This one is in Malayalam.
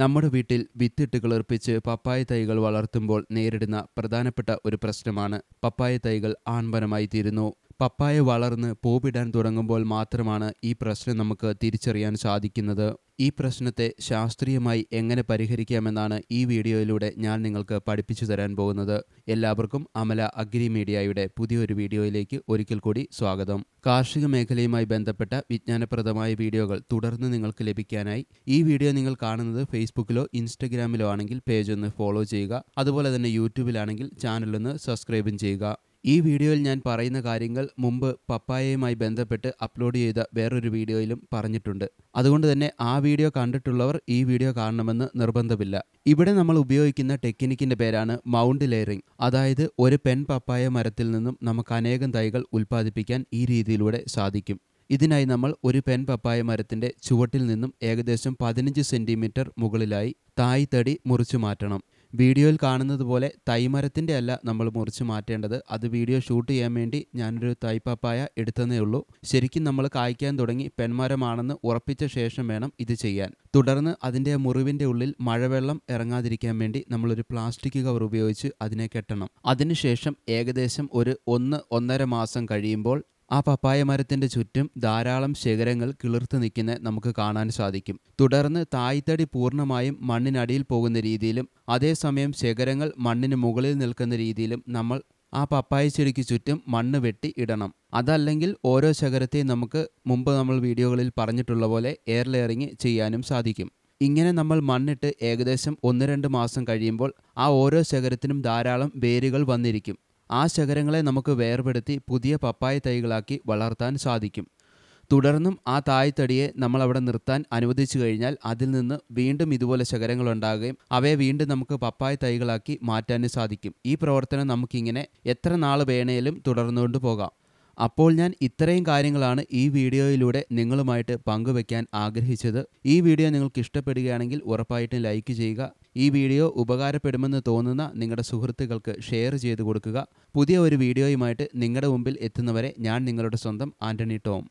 നമ്മുടെ വീട്ടിൽ വിത്തിട്ട് കിളിർപ്പിച്ച് പപ്പായ തൈകൾ വളർത്തുമ്പോൾ നേരിടുന്ന പ്രധാനപ്പെട്ട ഒരു പ്രശ്നമാണ് പപ്പായ തൈകൾ ആൺപരമായി തീരുന്നു പപ്പായ വളർന്ന് പൂപിടാൻ തുടങ്ങുമ്പോൾ മാത്രമാണ് ഈ പ്രശ്നം നമുക്ക് തിരിച്ചറിയാൻ സാധിക്കുന്നത് ഈ പ്രശ്നത്തെ ശാസ്ത്രീയമായി എങ്ങനെ പരിഹരിക്കാമെന്നാണ് ഈ വീഡിയോയിലൂടെ ഞാൻ നിങ്ങൾക്ക് പഠിപ്പിച്ചു തരാൻ പോകുന്നത് എല്ലാവർക്കും അമല അഗ്രി മീഡിയയുടെ പുതിയൊരു വീഡിയോയിലേക്ക് ഒരിക്കൽ കൂടി സ്വാഗതം കാർഷിക മേഖലയുമായി ബന്ധപ്പെട്ട വിജ്ഞാനപ്രദമായ വീഡിയോകൾ തുടർന്ന് നിങ്ങൾക്ക് ലഭിക്കാനായി ഈ വീഡിയോ നിങ്ങൾ കാണുന്നത് ഫേസ്ബുക്കിലോ ഇൻസ്റ്റഗ്രാമിലോ ആണെങ്കിൽ പേജ് ഒന്ന് ഫോളോ ചെയ്യുക അതുപോലെ തന്നെ യൂട്യൂബിലാണെങ്കിൽ ചാനലൊന്ന് സബ്സ്ക്രൈബും ചെയ്യുക ഈ വീഡിയോയിൽ ഞാൻ പറയുന്ന കാര്യങ്ങൾ മുമ്പ് പപ്പായയുമായി ബന്ധപ്പെട്ട് അപ്ലോഡ് ചെയ്ത വേറൊരു വീഡിയോയിലും പറഞ്ഞിട്ടുണ്ട് അതുകൊണ്ട് തന്നെ ആ വീഡിയോ കണ്ടിട്ടുള്ളവർ ഈ വീഡിയോ കാണണമെന്ന് നിർബന്ധമില്ല ഇവിടെ നമ്മൾ ഉപയോഗിക്കുന്ന ടെക്നിക്കിന്റെ പേരാണ് മൗണ്ട് ലെയറിംഗ് അതായത് ഒരു പെൺ പപ്പായ മരത്തിൽ നിന്നും നമുക്ക് അനേകം തൈകൾ ഉൽപ്പാദിപ്പിക്കാൻ ഈ രീതിയിലൂടെ സാധിക്കും ഇതിനായി നമ്മൾ ഒരു പെൻ പപ്പായ മരത്തിന്റെ ചുവട്ടിൽ നിന്നും ഏകദേശം പതിനഞ്ച് സെന്റിമീറ്റർ മുകളിലായി തായ്തടി മുറിച്ചു മാറ്റണം വീഡിയോയിൽ കാണുന്നത് പോലെ തൈമരത്തിൻ്റെ അല്ല നമ്മൾ മുറിച്ച് മാറ്റേണ്ടത് അത് വീഡിയോ ഷൂട്ട് ചെയ്യാൻ വേണ്ടി ഞാനൊരു തൈപ്പാപ്പായ എടുത്തതേ ഉള്ളൂ ശരിക്കും നമ്മൾ കായ്ക്കാൻ തുടങ്ങി പെൺമരമാണെന്ന് ഉറപ്പിച്ച ശേഷം വേണം ഇത് ചെയ്യാൻ തുടർന്ന് അതിൻ്റെ മുറിവിൻ്റെ ഉള്ളിൽ മഴവെള്ളം ഇറങ്ങാതിരിക്കാൻ വേണ്ടി നമ്മളൊരു പ്ലാസ്റ്റിക് കവർ ഉപയോഗിച്ച് അതിനെ കെട്ടണം അതിനുശേഷം ഏകദേശം ഒരു ഒന്ന് ഒന്നര മാസം കഴിയുമ്പോൾ ആ പപ്പായ മരത്തിൻ്റെ ചുറ്റും ധാരാളം ശിഖരങ്ങൾ കിളിർത്ത് നിൽക്കുന്ന നമുക്ക് കാണാൻ സാധിക്കും തുടർന്ന് തായ്തടി പൂർണ്ണമായും മണ്ണിനടിയിൽ പോകുന്ന രീതിയിലും അതേസമയം ശിഖരങ്ങൾ മണ്ണിന് മുകളിൽ നിൽക്കുന്ന രീതിയിലും നമ്മൾ ആ പപ്പായ ചെടിക്ക് ചുറ്റും മണ്ണ് വെട്ടി ഇടണം അതല്ലെങ്കിൽ ഓരോ ശേഖരത്തെയും നമുക്ക് മുമ്പ് നമ്മൾ വീഡിയോകളിൽ പറഞ്ഞിട്ടുള്ള പോലെ എയർലെയറിങ് ചെയ്യാനും സാധിക്കും ഇങ്ങനെ നമ്മൾ മണ്ണിട്ട് ഏകദേശം ഒന്ന് രണ്ട് മാസം കഴിയുമ്പോൾ ആ ഓരോ ശേഖരത്തിനും ധാരാളം വേരുകൾ വന്നിരിക്കും ആ ശകരങ്ങളെ നമുക്ക് വേർപെടുത്തി പുതിയ പപ്പായ തൈകളാക്കി വളർത്താൻ സാധിക്കും തുടർന്നും ആ തായ്തടിയെ നമ്മൾ അവിടെ നിർത്താൻ അനുവദിച്ചു കഴിഞ്ഞാൽ അതിൽ നിന്ന് വീണ്ടും ഇതുപോലെ ശകരങ്ങൾ ഉണ്ടാകുകയും അവയെ വീണ്ടും നമുക്ക് പപ്പായ തൈകളാക്കി മാറ്റാനും സാധിക്കും ഈ പ്രവർത്തനം നമുക്കിങ്ങനെ എത്ര നാൾ വേണേലും തുടർന്നുകൊണ്ട് പോകാം അപ്പോൾ ഞാൻ ഇത്രയും കാര്യങ്ങളാണ് ഈ വീഡിയോയിലൂടെ നിങ്ങളുമായിട്ട് പങ്കുവയ്ക്കാൻ ആഗ്രഹിച്ചത് ഈ വീഡിയോ നിങ്ങൾക്ക് ഇഷ്ടപ്പെടുകയാണെങ്കിൽ ഉറപ്പായിട്ടും ലൈക്ക് ചെയ്യുക ഈ വീഡിയോ ഉപകാരപ്പെടുമെന്ന് തോന്നുന്ന നിങ്ങളുടെ സുഹൃത്തുക്കൾക്ക് ഷെയർ ചെയ്തു കൊടുക്കുക പുതിയ ഒരു വീഡിയോയുമായിട്ട് നിങ്ങളുടെ മുമ്പിൽ എത്തുന്നവരെ ഞാൻ നിങ്ങളുടെ സ്വന്തം ആൻ്റണി ടോം